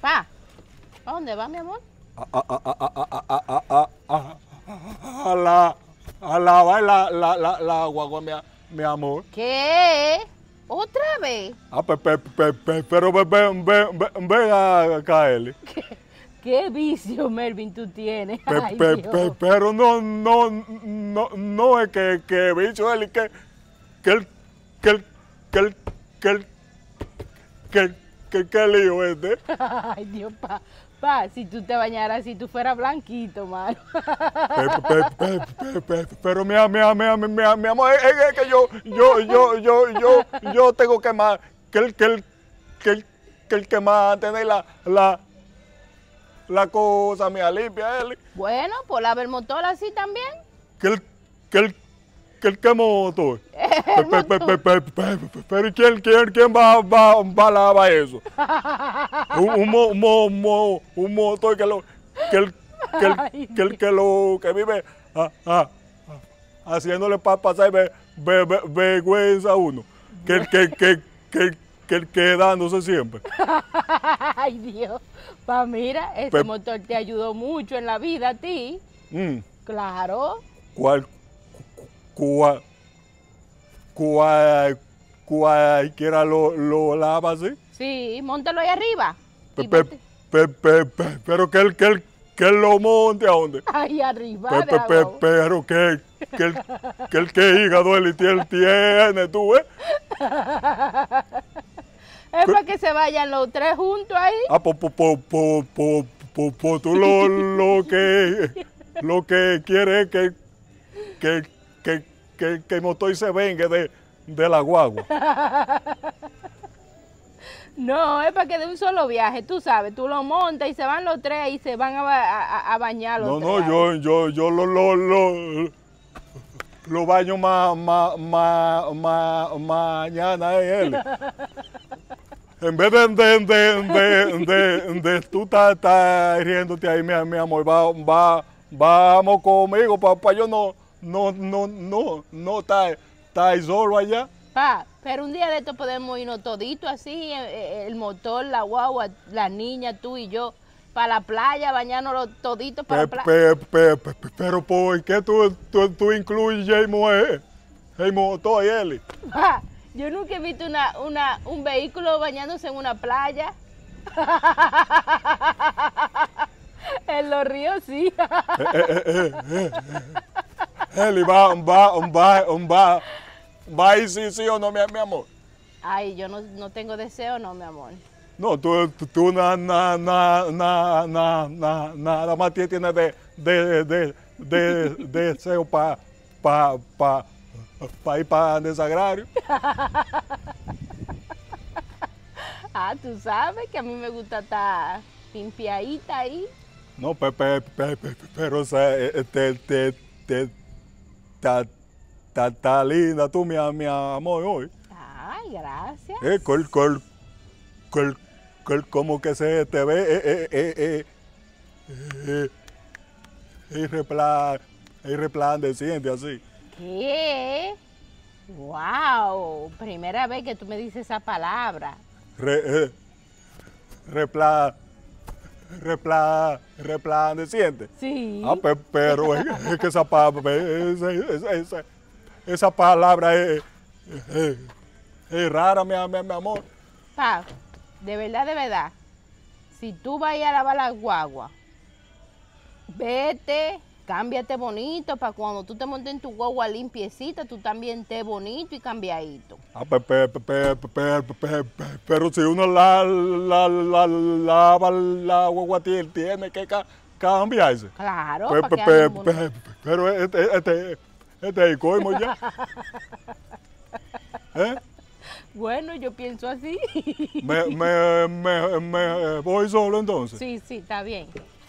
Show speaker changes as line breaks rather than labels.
Pa, ¿a dónde va, mi amor?
A, la, a la la, la, la guagua, mi, amor. ¿Qué? ¿Otra vez? Ah, pero... pero ve, ve, acá, Eli.
¿Qué? vicio, Melvin, tú tienes.
pero no, no, no, no es que, que bicho él que, que que el, que el, que el, que ¿Qué, qué lío este?
Ay, Dios, pa. Pa, si tú te bañaras, si tú fueras blanquito, mano. Pero,
pero, pero mi, mi, mi, mi, amor, es, que yo, yo, yo, yo, yo, yo tengo que más, que el, que el, que el, que el que más tener la, la, la cosa, mi limpia, él. Eh,
bueno, pues la el motor así también.
Que el, que el, qué motor? Pero ¿quién, quién va, va, lavar eso?
Un,
un, un, motor que lo que el, que, lo que vive ah, ah, ah, haciéndole para pasar vergüenza a uno. Que, que, que, que, que quedándose siempre.
Ay Dios, pa mira, este motor te ayudó mucho en la vida a ti. Mm. Claro.
¿Cuál? cua, cua, cualquiera lo, lo lava ¿sí?
Sí, montalo ahí arriba.
pero que él, que lo monte a dónde.
Ahí arriba.
pero que, que, el, que el que hígado él, él tiene, tú ¿eh?
Es para que se vayan los tres juntos ahí.
Ah, po, po, po, po, po, po, po tú lo, lo que lo que quieres que, que, que, que, el motor se vengue de, de la guagua.
No, es para que de un solo viaje, tú sabes, tú lo montas y se van los tres y se van a, a, bañar los no, tres.
No, no, yo, yo, yo lo, lo, lo, baño ma, mañana él. En vez de, de, de, de, tú estás riéndote ahí, mi, mi amor, va, va, vamos conmigo, papá, yo no no, no, no, no está, está solo allá.
Pa, pero un día de esto podemos irnos todito así, eh, eh, el, motor, la guagua, la niña, tú y yo, para la playa, bañarnos toditos para la
pero ¿por qué tú, tú, tú incluyes el motor y él?
Pa, yo nunca he visto una, una, un vehículo bañándose en una playa. en los ríos sí.
Eh, Eli, va, va, va, va. Va y sí, sí o no, mi, amor.
Ay, yo no, tengo deseo, no, mi amor.
No, tú, tú, tú na, na, na, na, na, nada más tienes de, de, de, de, de deseo para pa, pa, pa ir para desagrario.
ah, tú sabes que a mí me gusta estar limpiadita ahí.
No, pero, pero, pero, pero eh, te, te, te, Está linda tú, mi, mi amor, hoy.
Ay, gracias.
Eh, como que se te ve, eh, eh, eh, eh, así.
¿Qué? ¡Wow! Primera vez que tú me dices esa palabra.
Re, de siente Sí. Ah, pero es, que esa, palabra es, rara, mi, mi, amor.
Pa, de verdad, de verdad, si tú vas a lavar la guagua, vete cámbiate bonito para cuando tú te montes en tu guagua limpiecita, tú también te bonito y cambiadito.
pero si uno la, lava la guagua tiene que cambiarse. Claro, pero este, este, este es el ya. ¿Eh?
Bueno, yo pienso así.
me, me voy solo entonces.
Sí, sí, está bien.